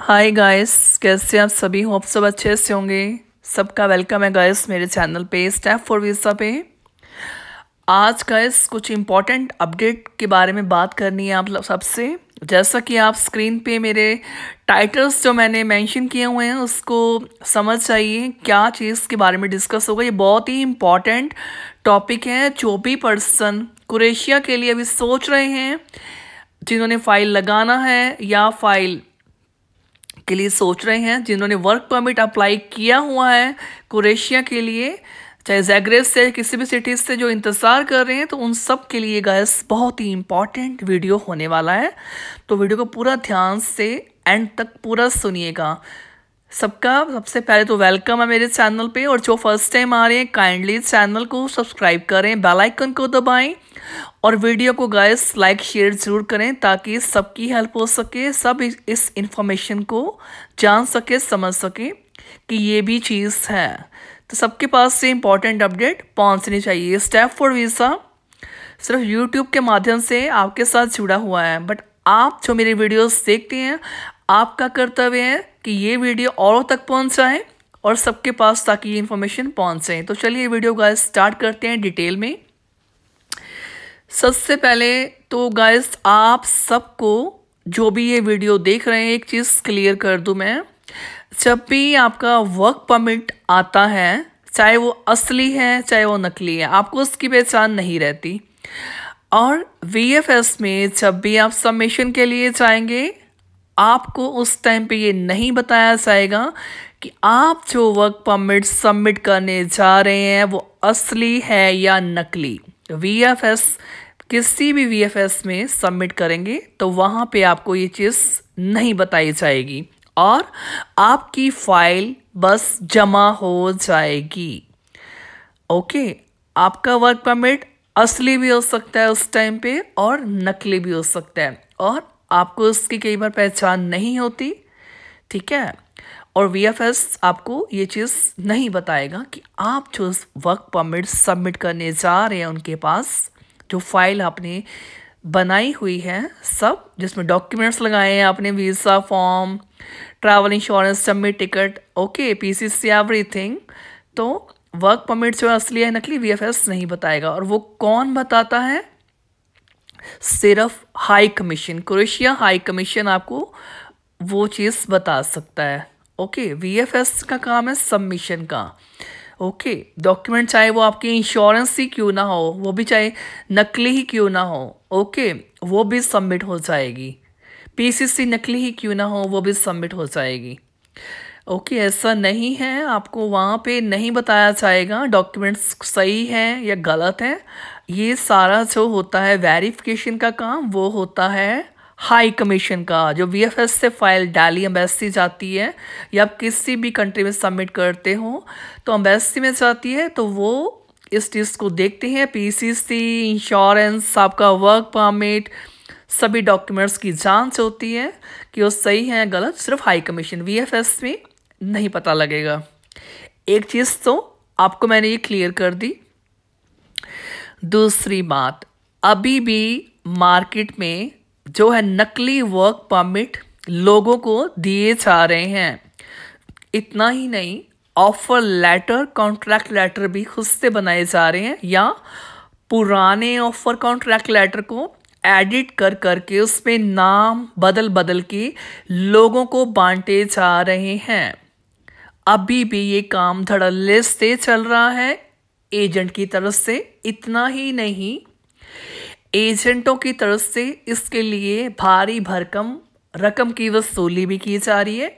hi guys कैसे आप सभी होप सब अच्छे से होंगे सबका वेलकम है गाइस मेरे चैनल पे स्टेप फॉर वीसा पे आज गाइस कुछ इम्पॉर्टेंट अपडेट के बारे में बात करनी है आप सबसे जैसा कि आप स्क्रीन पे मेरे टाइटल्स जो मैंने मेंशन किए हुए हैं उसको समझ चाहिए क्या चीज़ के बारे में डिस्कस होगा ये बहुत ही इम्पॉर्टेंट टॉपिक है जो भी पर्सन कुरेशिया के लिए अभी सोच रहे हैं जिन्होंने फ़ाइल लगाना है या फ़ाइल के लिए सोच रहे हैं जिन्होंने वर्क परमिट अप्लाई किया हुआ है क्रोएशिया के लिए चाहे जैग्रेव से किसी भी सिटीज़ से जो इंतज़ार कर रहे हैं तो उन सब के लिए गैस बहुत ही इम्पॉर्टेंट वीडियो होने वाला है तो वीडियो को पूरा ध्यान से एंड तक पूरा सुनिएगा सबका सबसे पहले तो वेलकम है मेरे चैनल पे और जो फर्स्ट टाइम आ रहे हैं काइंडली चैनल को सब्सक्राइब करें बेल आइकन को दबाएं और वीडियो को गाइस लाइक शेयर ज़रूर करें ताकि सबकी हेल्प हो सके सब इस इंफॉर्मेशन को जान सके समझ सके कि ये भी चीज़ है तो सबके पास से इम्पॉर्टेंट अपडेट पहुँचनी चाहिए स्टेप फॉर वीज़ा सिर्फ यूट्यूब के माध्यम से आपके साथ जुड़ा हुआ है बट आप जो मेरे वीडियोज़ देखते हैं आपका कर्तव्य है कि ये वीडियो औरों तक पहुँच जाए और सबके पास ताकि ये इन्फॉर्मेशन जाए तो चलिए वीडियो गाइस स्टार्ट करते हैं डिटेल में सबसे पहले तो गाइस आप सबको जो भी ये वीडियो देख रहे हैं एक चीज़ क्लियर कर दूं मैं जब भी आपका वर्क परमिट आता है चाहे वो असली है चाहे वो नकली है आपको उसकी पहचान नहीं रहती और वी में जब भी आप सबमिशन के लिए जाएंगे आपको उस टाइम पे ये नहीं बताया जाएगा कि आप जो वर्क परमिट सबमिट करने जा रहे हैं वो असली है या नकली वी एफ एस किसी भी वी एफ एस में सबमिट करेंगे तो वहाँ पे आपको ये चीज़ नहीं बताई जाएगी और आपकी फाइल बस जमा हो जाएगी ओके आपका वर्क परमिट असली भी हो सकता है उस टाइम पे और नकली भी हो सकता है और आपको उसकी कई बार पहचान नहीं होती ठीक है और वी एफ एस आपको ये चीज़ नहीं बताएगा कि आप जो वर्क परमिट सबमिट करने जा रहे हैं उनके पास जो फाइल आपने बनाई हुई है सब जिसमें डॉक्यूमेंट्स लगाए हैं आपने visa form travel insurance submit ticket okay P C C everything तो वर्क परमिट जो असली है नकली वी एफ एस नहीं बताएगा और वो कौन बताता है सिर्फ high commission Croatia high commission आपको वो चीज़ बता सकता है ओके वी एफ एस का काम है सबमिशन का ओके डॉक्यूमेंट चाहे वो आपकी इंश्योरेंस ही क्यों ना हो वो भी चाहे नकली ही क्यों ना हो ओके वो भी सबमिट हो जाएगी पीसीसी नकली ही क्यों ना हो वो भी सबमिट हो जाएगी ओके okay, ऐसा नहीं है आपको वहाँ पे नहीं बताया जाएगा डॉक्यूमेंट्स सही हैं या गलत हैं ये सारा जो होता है वेरिफिकेशन का काम वो होता है हाई कमीशन का जो वी एफ एस से फाइल डाली अम्बेसी जाती है या आप किसी भी कंट्री में सबमिट करते हो तो अम्बेसी में जाती है तो वो इस चीज़ को देखते हैं पी सी सी इंश्योरेंस आपका वर्क परमिट सभी डॉक्यूमेंट्स की जांच होती है कि वो सही या गलत सिर्फ high commission V F S में नहीं पता लगेगा एक चीज़ तो आपको मैंने ये क्लियर कर दी दूसरी बात अभी भी मार्केट में जो है नकली वर्क परमिट लोगों को दिए जा रहे हैं इतना ही नहीं ऑफर लेटर कॉन्ट्रैक्ट लेटर भी खुद से बनाए जा रहे हैं या पुराने ऑफर कॉन्ट्रैक्ट लेटर को एडिट कर करके उसमें नाम बदल बदल के लोगों को बांटे जा रहे हैं अभी भी ये काम धड़ल्ले से चल रहा है एजेंट की तरफ से इतना ही नहीं एजेंटों की तरफ से इसके लिए भारी भरकम रकम की वसूली भी की जा रही है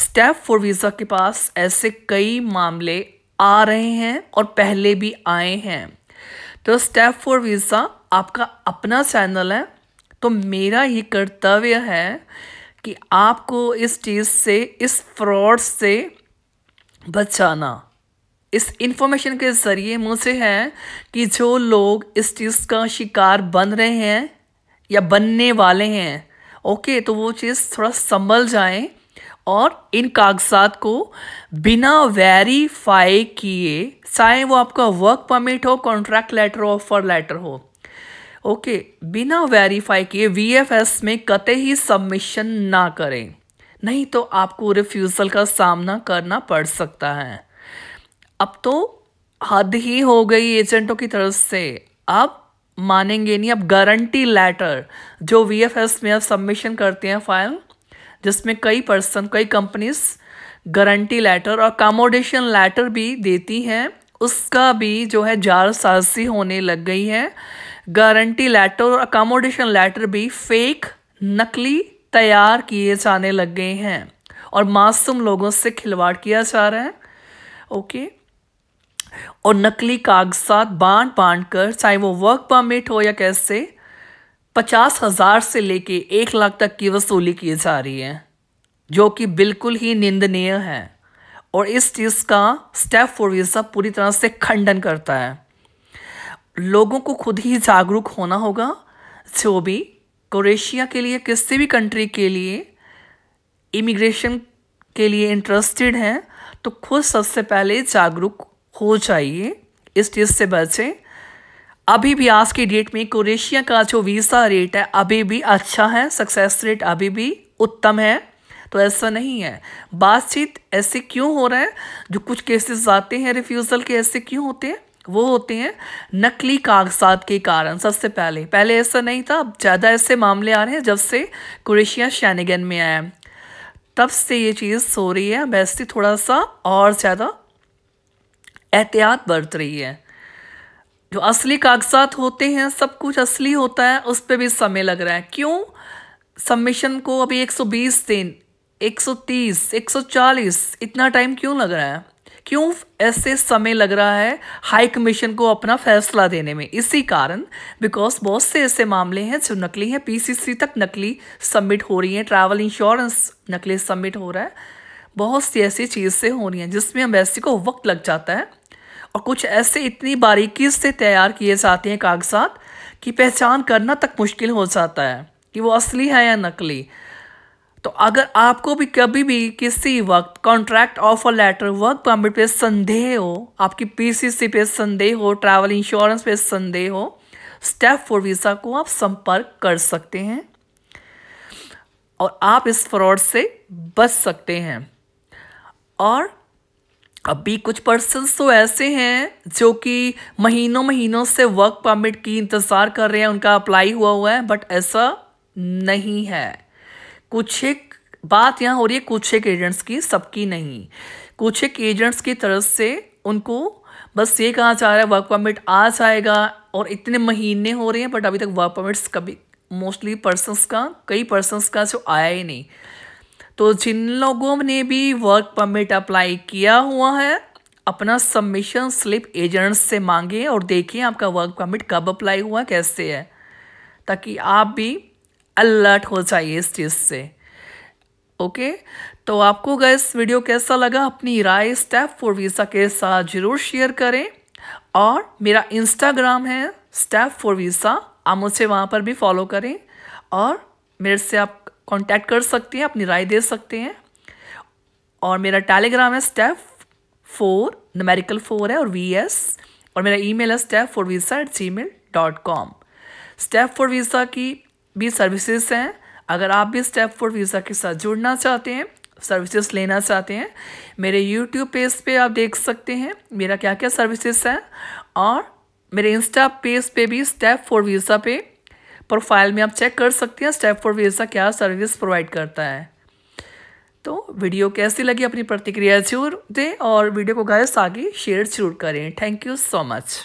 स्टेप फॉर वीज़ा के पास ऐसे कई मामले आ रहे हैं और पहले भी आए हैं तो स्टेप फॉर वीज़ा आपका अपना चैनल है तो मेरा ये कर्तव्य है कि आपको इस चीज़ से इस फ्रॉड से बचाना इस इंफॉर्मेशन के ज़रिए मुझे है कि जो लोग इस चीज़ का शिकार बन रहे हैं या बनने वाले हैं ओके तो वो चीज़ थोड़ा संभल जाए और इन कागजात को बिना वेरीफाई किए चाहे वो आपका वर्क परमिट हो कॉन्ट्रैक्ट लेटर ऑफर लेटर हो ओके बिना वेरीफाई किए वीएफएस में कतई ही सबमिशन ना करें नहीं तो आपको रिफ्यूज़ल का सामना करना पड़ सकता है अब तो हद ही हो गई एजेंटों की तरफ से अब मानेंगे नहीं अब गारंटी लेटर जो वी एफ एस में आप सबमिशन करते हैं फाइल जिसमें कई पर्सन कई कंपनीज गारंटी लेटर और कामोडेशन लेटर भी देती हैं उसका भी जो है जार साजी होने लग गई है गारंटी लेटर और अकामोडेशन लेटर भी फेक नकली तैयार किए जाने लग गए हैं और मासूम लोगों से खिलवाड़ किया जा रहा है ओके और नकली कागजात बांट बांट कर चाहे वो वर्क परमिट हो या कैसे पचास हज़ार से लेके एक लाख तक की वसूली की जा रही है जो कि बिल्कुल ही निंदनीय है और इस चीज़ का स्टेप फॉर वीज़ा पूरी तरह से खंडन करता है लोगों को खुद ही जागरूक होना होगा जो भी क्रोएशिया के लिए किसी भी कंट्री के लिए इमिग्रेशन के लिए इंटरेस्टेड हैं तो खुद सबसे पहले जागरूक हो जाइए इस चीज़ से बचें अभी भी आज की डेट में क्रोएशिया का जो वीज़ा रेट है अभी भी अच्छा है सक्सेस रेट अभी भी उत्तम है तो ऐसा नहीं है बातचीत ऐसे क्यों हो रहा है जो कुछ केसेस आते हैं रिफ्यूज़ल के ऐसे क्यों होते हैं वो होते हैं नकली कागजात के कारण सबसे पहले पहले ऐसा नहीं था अब ज़्यादा ऐसे मामले आ रहे हैं जब से क्रेशिया शैनिगन में आया तब से ये चीज़ हो रही है वैसे थोड़ा सा और ज़्यादा एहतियात बरत रही है जो असली कागजात होते हैं सब कुछ असली होता है उस पर भी समय लग रहा है क्यों सबमिशन को अभी 120 दिन 130, 140 इतना टाइम क्यों लग रहा है क्यों ऐसे समय लग रहा है हाई कमीशन को अपना फैसला देने में इसी कारण बिकॉज बहुत से ऐसे मामले हैं जो नकली हैं पीसीसी तक नकली सबमिट हो रही है ट्रैवल इंश्योरेंस नकली सबमिट हो रहा है बहुत सी ऐसी चीज़ से हो रही हैं जिसमें एम्बेसी को वक्त लग जाता है और कुछ ऐसे इतनी बारीकी से तैयार किए जाते हैं कागजात कि पहचान करना तक मुश्किल हो जाता है कि वो असली है या नकली तो अगर आपको भी कभी भी किसी वक्त contract offer letter work permit पे संदेह हो आपकी पीसीसी पे संदेह हो ट्रैवल इंश्योरेंस पे संदेह हो स्टेप फोर वीज़ा को आप संपर्क कर सकते हैं और आप इस फ्रॉड से बच सकते हैं और अभी कुछ पर्सन तो ऐसे हैं जो कि महीनों महीनों से वर्क परमिट की इंतज़ार कर रहे हैं उनका अप्लाई हुआ हुआ है बट ऐसा नहीं है कुछ एक बात यहाँ हो रही है कुछ एक एजेंट्स की सबकी नहीं कुछ एक एजेंट्स की तरफ से उनको बस ये कहा जा रहा है वर्क परमिट आ जाएगा और इतने महीने हो रहे हैं बट अभी तक वर्क परमिट्स कभी मोस्टली पर्सनस का कई पर्सनस का जो आया ही नहीं तो जिन लोगों ने भी वर्क परमिट अप्लाई किया हुआ है अपना सबमिशन स्लिप एजेंट्स से मांगे और देखिए आपका वर्क परमिट कब अप्लाई हुआ कैसे है ताकि आप भी अलर्ट हो जाइए इस चीज़ से ओके तो आपको इस वीडियो कैसा लगा अपनी राय स्टेप फॉर वीज़ा के साथ ज़रूर शेयर करें और मेरा इंस्टाग्राम है स्टेप फॉर वीज़ा आप मुझे वहाँ पर भी फॉलो करें और मेरे से आप कांटेक्ट कर सकते हैं अपनी राय दे सकते हैं और मेरा टेलीग्राम है स्टेप फोर नमेरिकल फोर है और वी एस और मेरा ईमेल है step for visa at Gmail dot com step for visa की भी सर्विसेज हैं अगर आप भी स्टेप फॉर वीज़ा के साथ जुड़ना चाहते हैं सर्विसेज लेना चाहते हैं मेरे यूट्यूब पेज पे आप देख सकते हैं मेरा क्या क्या सर्विसेज हैं और मेरे इंस्टा पेज पे भी स्टेप फॉर वीज़ा पे प्रोफाइल में आप चेक कर सकते हैं स्टेप फॉर वीज़ा क्या सर्विस प्रोवाइड करता है तो वीडियो कैसी लगी अपनी प्रतिक्रिया जरूर दें और वीडियो को गाय आगे शेयर जरूर करें थैंक यू सो मच